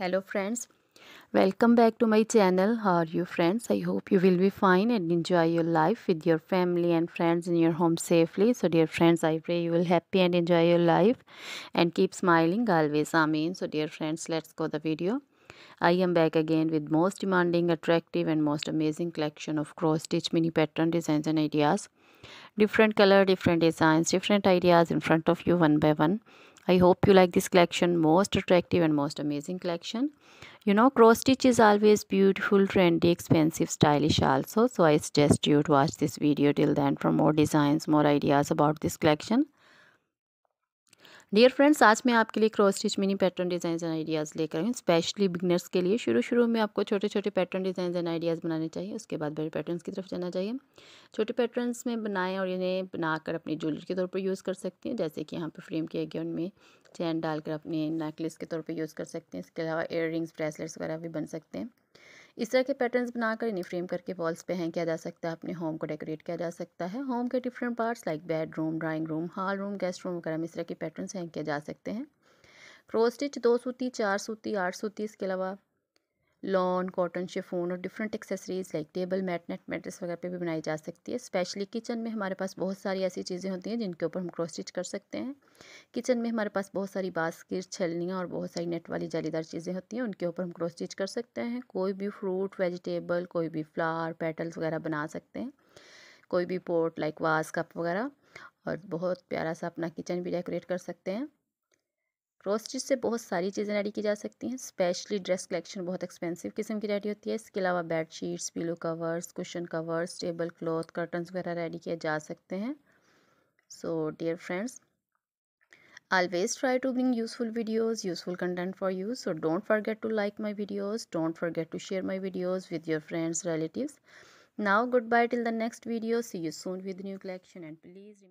hello friends welcome back to my channel how are you friends i hope you will be fine and enjoy your life with your family and friends in your home safely so dear friends i pray you will happy and enjoy your life and keep smiling always amen so dear friends let's go the video I am back again with most demanding, attractive and most amazing collection of cross-stitch mini pattern designs and ideas. Different color, different designs, different ideas in front of you one by one. I hope you like this collection most attractive and most amazing collection you know cross stitch is always beautiful trendy expensive stylish also so I suggest you to watch this video till then for more designs more ideas about this collection dear friends आज मैं आपके लिए cross stitch mini pattern design and ideas लेकर आई हूँ specially beginners के लिए शुरू शुरू में आपको छोटे छोटे पैटर्न डिज़ाइन एंड आइडियाज़ बनाने चाहिए उसके बाद बड़े पैटर्न्स की तरफ जाना चाहिए छोटे पैटर्न्स में बनाएं और इन्हें बनाकर अपनी ज्वेलरी के तौर पर यूज़ कर सकते हैं जैसे कि यहाँ पर फ्रेम के अगेन में चैन डालकर अपने नेकलेस के तौर पर यूज़ कर सकते हैं इसके अलावा एयर ब्रेसलेट्स वगैरह भी बन सकते हैं इस तरह के पैटर्न्स बनाकर इन्हें फ्रेम करके वॉल्स पे हैंग किया जा सकता है अपने होम को डेकोरेट किया जा सकता है होम के different parts like bedroom drawing room hall room guest room वगैरह में इस तरह के पैटर्न्स हैंग किए जा सकते हैं क्रोस स्टिच दो सूती चार सूती आठ सूती इसके अलावा लॉन कॉटन शेफोन और different accessories like table mat net mattress वगैरह पे भी बनाई जा सकती है स्पेशली किचन में हमारे पास बहुत सारी ऐसी चीज़ें होती हैं जिनके ऊपर हम क्रॉस स्टिच कर सकते हैं किचन में हमारे पास बहुत सारी बास्किट छलनियाँ और बहुत सारी नेट वाली जालीदार चीज़ें होती हैं उनके ऊपर हम क्रॉस स्टिच कर सकते हैं कोई भी फ्रूट वेजिटेबल कोई भी फ्लावर पेटल्स वगैरह बना सकते हैं कोई भी पोर्ट लाइक वास कप वगैरह और बहुत प्यारा सा अपना किचन भी डेकोरेट कर सकते हैं क्रॉस स्टिच से बहुत सारी चीज़ें रेडी की जा सकती हैं स्पेशली ड्रेस कलेक्शन बहुत एक्सपेंसिव किस्म की रेडी होती है इसके अलावा bed sheets pillow covers cushion covers table cloth curtain वगैरह रेडी किए जा सकते हैं so dear friends always try to bring useful videos useful content for you so don't forget to like my videos don't forget to share my videos with your friends relative now goodbye till the next video C you soon with new collection and please